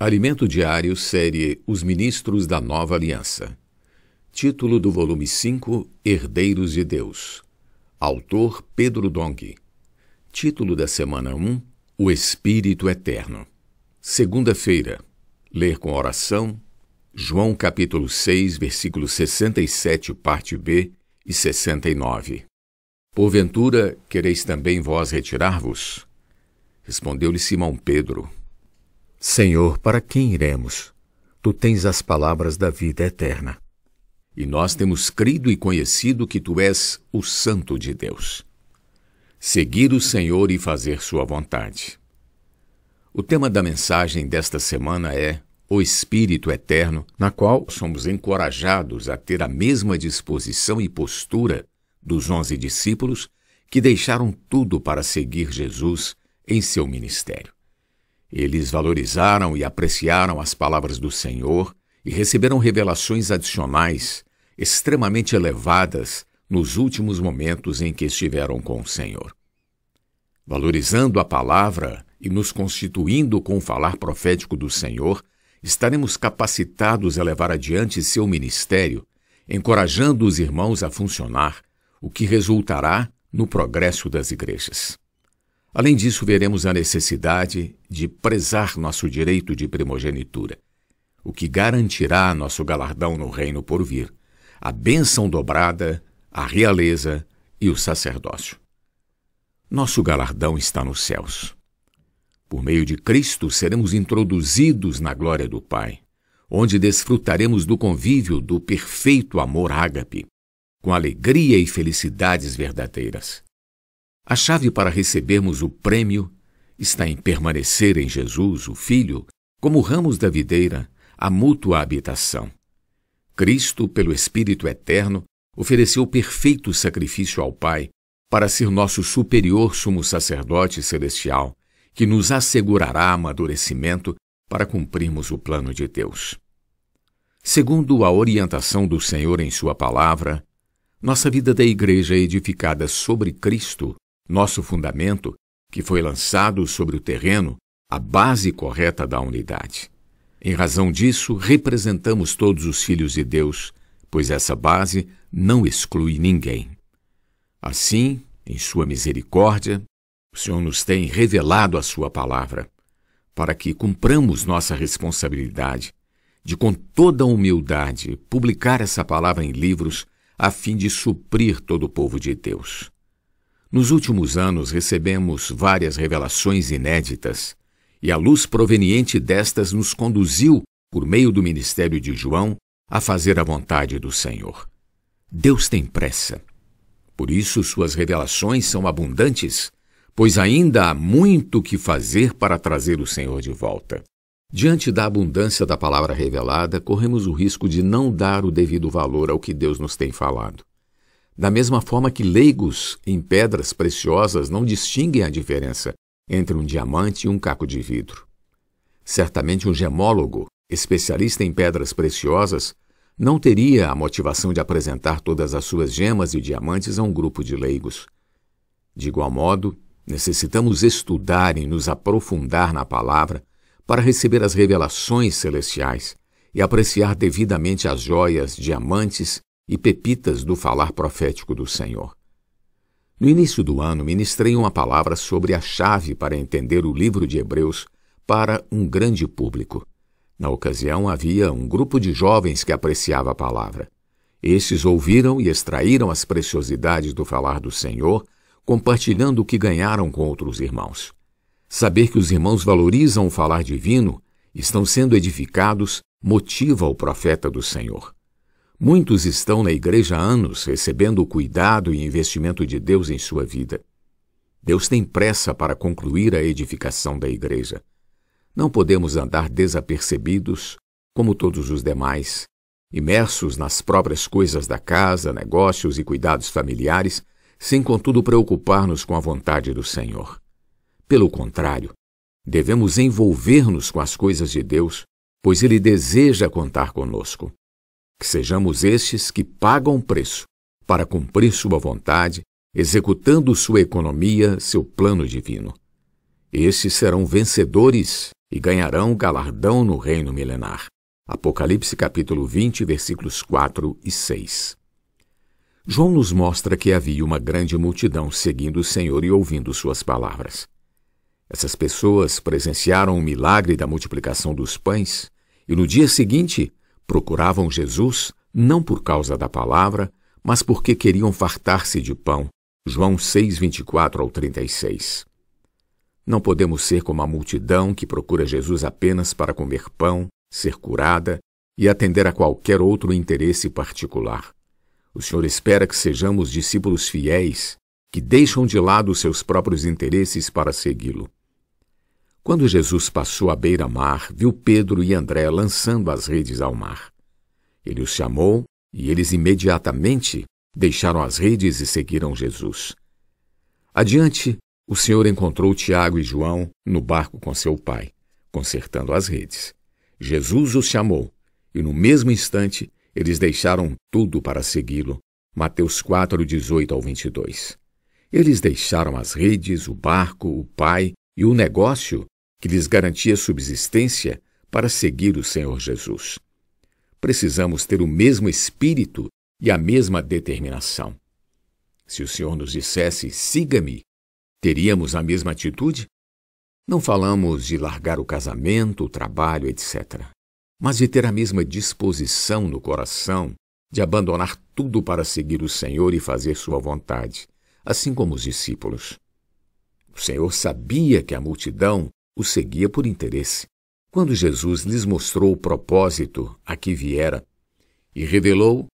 Alimento Diário, série Os Ministros da Nova Aliança. Título do volume 5, Herdeiros de Deus. Autor Pedro Dong. Título da semana 1, O Espírito Eterno. Segunda-feira. Ler com oração. João capítulo 6, versículo 67, parte B e 69. Porventura quereis também vós retirar-vos? Respondeu-lhe Simão Pedro Senhor, para quem iremos? Tu tens as palavras da vida eterna. E nós temos crido e conhecido que tu és o Santo de Deus. Seguir o Senhor e fazer sua vontade. O tema da mensagem desta semana é o Espírito Eterno, na qual somos encorajados a ter a mesma disposição e postura dos onze discípulos que deixaram tudo para seguir Jesus em seu ministério. Eles valorizaram e apreciaram as palavras do Senhor e receberam revelações adicionais, extremamente elevadas, nos últimos momentos em que estiveram com o Senhor. Valorizando a palavra e nos constituindo com o falar profético do Senhor, estaremos capacitados a levar adiante seu ministério, encorajando os irmãos a funcionar, o que resultará no progresso das igrejas. Além disso, veremos a necessidade de prezar nosso direito de primogenitura, o que garantirá nosso galardão no reino por vir, a bênção dobrada, a realeza e o sacerdócio. Nosso galardão está nos céus. Por meio de Cristo seremos introduzidos na glória do Pai, onde desfrutaremos do convívio do perfeito amor ágape, com alegria e felicidades verdadeiras. A chave para recebermos o prêmio está em permanecer em Jesus, o Filho, como ramos da videira, a mútua habitação. Cristo, pelo Espírito Eterno, ofereceu perfeito sacrifício ao Pai para ser nosso superior sumo sacerdote celestial, que nos assegurará amadurecimento para cumprirmos o plano de Deus. Segundo a orientação do Senhor em Sua palavra, nossa vida da Igreja é edificada sobre Cristo, nosso fundamento, que foi lançado sobre o terreno a base correta da unidade. Em razão disso, representamos todos os filhos de Deus, pois essa base não exclui ninguém. Assim, em Sua misericórdia, o Senhor nos tem revelado a Sua palavra, para que cumpramos nossa responsabilidade de, com toda humildade, publicar essa palavra em livros a fim de suprir todo o povo de Deus. Nos últimos anos recebemos várias revelações inéditas, e a luz proveniente destas nos conduziu, por meio do ministério de João, a fazer a vontade do Senhor. Deus tem pressa. Por isso suas revelações são abundantes, pois ainda há muito que fazer para trazer o Senhor de volta. Diante da abundância da palavra revelada, corremos o risco de não dar o devido valor ao que Deus nos tem falado. Da mesma forma que leigos em pedras preciosas não distinguem a diferença entre um diamante e um caco de vidro. Certamente um gemólogo, especialista em pedras preciosas, não teria a motivação de apresentar todas as suas gemas e diamantes a um grupo de leigos. De igual modo, necessitamos estudar e nos aprofundar na palavra para receber as revelações celestiais e apreciar devidamente as joias, diamantes e pepitas do falar profético do Senhor. No início do ano, ministrei uma palavra sobre a chave para entender o livro de Hebreus para um grande público. Na ocasião, havia um grupo de jovens que apreciava a palavra. Esses ouviram e extraíram as preciosidades do falar do Senhor, compartilhando o que ganharam com outros irmãos. Saber que os irmãos valorizam o falar divino, estão sendo edificados, motiva o profeta do Senhor. Muitos estão na igreja há anos recebendo o cuidado e investimento de Deus em sua vida. Deus tem pressa para concluir a edificação da igreja. Não podemos andar desapercebidos, como todos os demais, imersos nas próprias coisas da casa, negócios e cuidados familiares, sem contudo preocupar-nos com a vontade do Senhor. Pelo contrário, devemos envolver-nos com as coisas de Deus, pois Ele deseja contar conosco que sejamos estes que pagam preço para cumprir sua vontade, executando sua economia, seu plano divino. Estes serão vencedores e ganharão galardão no reino milenar. Apocalipse capítulo 20, versículos 4 e 6. João nos mostra que havia uma grande multidão seguindo o Senhor e ouvindo suas palavras. Essas pessoas presenciaram o milagre da multiplicação dos pães e no dia seguinte Procuravam Jesus não por causa da palavra, mas porque queriam fartar-se de pão. João 6, 24 ao 36. Não podemos ser como a multidão que procura Jesus apenas para comer pão, ser curada e atender a qualquer outro interesse particular. O Senhor espera que sejamos discípulos fiéis, que deixam de lado seus próprios interesses para segui-lo. Quando Jesus passou à beira-mar, viu Pedro e André lançando as redes ao mar. Ele os chamou e eles imediatamente deixaram as redes e seguiram Jesus. Adiante, o Senhor encontrou Tiago e João no barco com seu pai, consertando as redes. Jesus os chamou e, no mesmo instante, eles deixaram tudo para segui-lo. Mateus 4, 18 ao 22. Eles deixaram as redes, o barco, o pai e o negócio que lhes garantia subsistência para seguir o Senhor Jesus. Precisamos ter o mesmo espírito e a mesma determinação. Se o Senhor nos dissesse, siga-me, teríamos a mesma atitude? Não falamos de largar o casamento, o trabalho, etc., mas de ter a mesma disposição no coração de abandonar tudo para seguir o Senhor e fazer sua vontade, assim como os discípulos. O Senhor sabia que a multidão o seguia por interesse. Quando Jesus lhes mostrou o propósito a que viera e revelou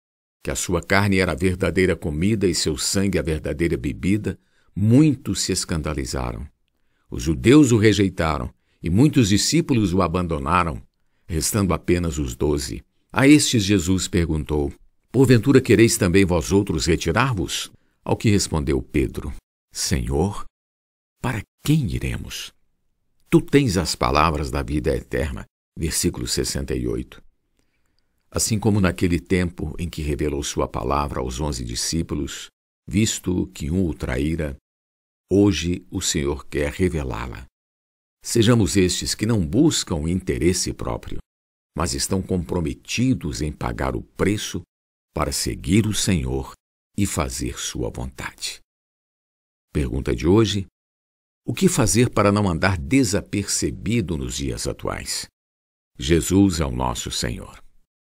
que a sua carne era a verdadeira comida e seu sangue a verdadeira bebida, muitos se escandalizaram. Os judeus o rejeitaram e muitos discípulos o abandonaram, restando apenas os doze. A estes Jesus perguntou: Porventura quereis também vós outros retirar-vos? Ao que respondeu Pedro: Senhor, para quem iremos? Tu tens as palavras da vida eterna. Versículo 68. Assim como naquele tempo em que revelou sua palavra aos onze discípulos, visto que um o traíra, hoje o Senhor quer revelá-la. Sejamos estes que não buscam interesse próprio, mas estão comprometidos em pagar o preço para seguir o Senhor e fazer sua vontade. Pergunta de hoje: o que fazer para não andar desapercebido nos dias atuais? Jesus é o nosso Senhor.